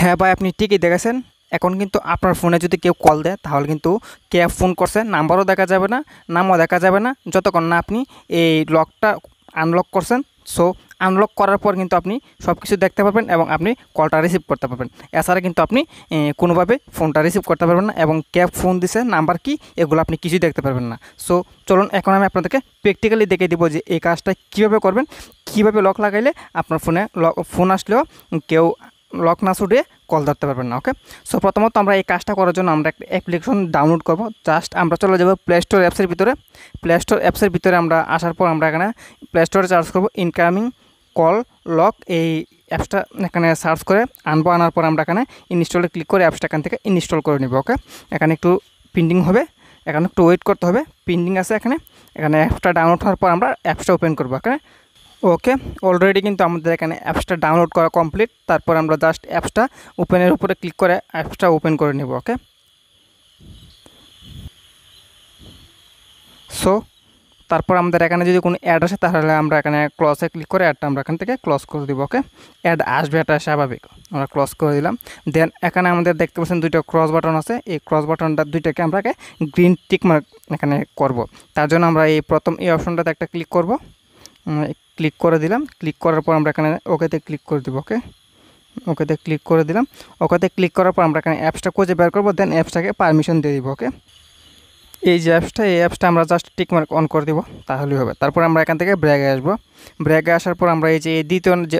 হ্যাঁ ভাই আপনি ঠিকই দেখেছেন এখন কিন্তু আপনার ফোনে যদি কেউ কল দেয় তাহলে কিন্তু কে ফোন করছে নাম্বারও দেখা যাবে না নামও দেখা যাবে না যতক্ষণ না আপনি এই লকটা আনলক করছেন সো আনলক করার পর কিন্তু আপনি সব কিছু দেখতে পারবেন এবং আপনি কলটা রিসিভ করতে পারবেন এছাড়া কিন্তু আপনি কোনোভাবে ফোনটা রিসিভ করতে পারবেন না এবং ক্যাব ফোন দিছে নাম্বার কি এগুলো আপনি কিছুই দেখতে পারবেন না সো চলুন এখন আমি আপনাদেরকে প্র্যাকটিক্যালি দেখে দিব যে এই কাজটা কিভাবে করবেন কিভাবে লক লাগাইলে আপনার ফোনে লক ফোন আসলেও কেউ লক না ছুটে কল ধরতে পারবেন না ওকে সো প্রথমত আমরা এই কাজটা করার জন্য আমরা একটা অ্যাপ্লিকেশন ডাউনলোড করব জাস্ট আমরা চলে যাব প্লে স্টোর অ্যাপসের ভিতরে প্লে স্টোর অ্যাপসের ভিতরে আমরা আসার পর আমরা এখানে প্লে স্টোরে চার্জ করব ইনকামিং কল লক এই অ্যাপসটা এখানে সার্চ করে আনবো আনার পর আমরা এখানে ইনস্টলে ক্লিক করে অ্যাপসটা এখান থেকে ইনস্টল করে নেব ওকে এখানে একটু প্রিন্টিং হবে এখানে একটু ওয়েট করতে হবে প্রিন্টিং আছে এখানে এখানে অ্যাপসটা ডাউনলোড হওয়ার পর আমরা অ্যাপসটা ওপেন করবো এখানে ওকে অলরেডি কিন্তু আমাদের এখানে অ্যাপসটা ডাউনলোড করা কমপ্লিট তারপর আমরা জাস্ট অ্যাপসটা ওপেনের উপরে ক্লিক করে অ্যাপসটা ওপেন করে নেব ওকে সো তারপর আমাদের এখানে যদি কোনো অ্যাড আসে তাহলে আমরা এখানে ক্লসে ক্লিক করে অ্যাডটা আমরা এখান থেকে ক্লস করে দিব ওকে অ্যাড আসবে এটা স্বাভাবিক আমরা ক্লস করে দিলাম দেন এখানে আমাদের দেখতে পাচ্ছেন দুইটা ক্রস বাটন আছে এই ক্রস বাটনটা দুইটাকে আমরা গ্রিন টিক মার্ক এখানে করব তার জন্য আমরা এই প্রথম এই অপশনটাতে একটা ক্লিক করব ক্লিক করে দিলাম ক্লিক করার পর আমরা এখানে ওকেতে ক্লিক করে দেবো ওকে ওকেতে ক্লিক করে দিলাম ওকেতে ক্লিক করার পর আমরা এখানে অ্যাপসটা খুঁজে বের করবো দেন অ্যাপসটাকে পারমিশন দিয়ে দিব ওকে এই যে অ্যাপসটা এই অ্যাপসটা আমরা জাস্ট টিকমার্ক অন করে দিব তাহলেই হবে তারপর আমরা এখান থেকে ব্র্যাগে আসবো ব্র্যাগে আসার পর আমরা এই যে এই দ্বিতীয় যে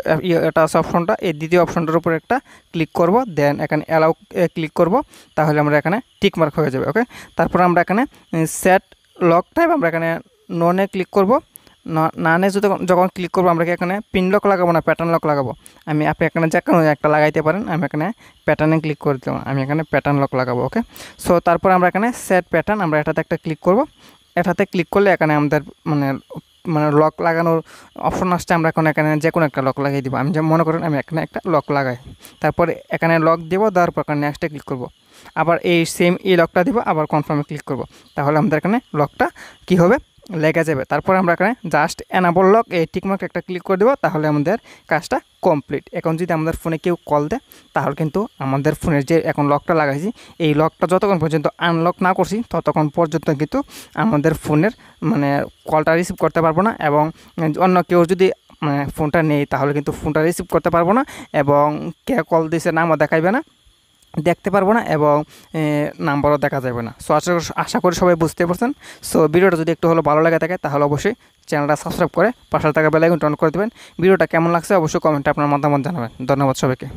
এটা আছে অপশনটা এই দ্বিতীয় অপশনটার উপর একটা ক্লিক করব দেন এখানে অ্যালাউ ক্লিক করব তাহলে আমরা এখানে টিকমার্ক হয়ে যাবে ওকে তারপর আমরা এখানে স্যাট লক টাইপ আমরা এখানে ননে ক্লিক করবো নানে যদি যখন ক্লিক করবো আমরা কি এখানে পিন লক লাগাবো না প্যাটার্ন লক লাগাবো আমি আপনি এখানে যে কোনো একটা লাগাইতে পারেন আমি এখানে প্যাটার্নে ক্লিক করে দেবো আমি এখানে প্যাটার্ন লক লাগাবো ওকে সো তারপর আমরা এখানে সেট প্যাটার্ন আমরা এটাতে একটা ক্লিক করব এটাতে ক্লিক করলে এখানে আমাদের মানে মানে লক লাগানোর অপশন আসছে আমরা এখন এখানে যে কোনো একটা লক লাগিয়ে দিব আমি যে মনে করেন আমি এখানে একটা লক লাগাই তারপর এখানে লক দেবো তারপর এখানে নেক্সটে ক্লিক করব। আবার এই সেম এই লকটা দেবো আবার কনফার্মে ক্লিক করব। তাহলে আমাদের এখানে লকটা কি হবে লেগে যাবে তারপর আমরা এখানে জাস্ট অ্যানাবল লক এই টিকমার্ক একটা ক্লিক করে দেবো তাহলে আমাদের কাজটা কমপ্লিট এখন যদি আমাদের ফোনে কেউ কল দেয় তাহলে কিন্তু আমাদের ফোনের যে এখন লকটা লাগাইছি এই লকটা যতক্ষণ পর্যন্ত আনলক না করছি ততক্ষণ পর্যন্ত কিন্তু আমাদের ফোনের মানে কলটা রিসিভ করতে পারবো না এবং অন্য কেউ যদি মানে ফোনটা নেই তাহলে কিন্তু ফোনটা রিসিভ করতে পারবো না এবং কে কল দিয়েছে নামও দেখাইবে না দেখতে পারবো না এবং নাম্বারও দেখা যাবে না সো আশা আশা করি সবাই বুঝতে পারছেন সো ভিডিওটা যদি একটু হলো ভালো লাগে থাকে তাহলে অবশ্যই চ্যানেলটা সাবস্ক্রাইব করে পাশাল থাকা বেলাইকন টন করে দেবেন ভিডিওটা কেমন লাগছে অবশ্যই কমেন্টে আপনার মতামত জানাবেন ধন্যবাদ সবাইকে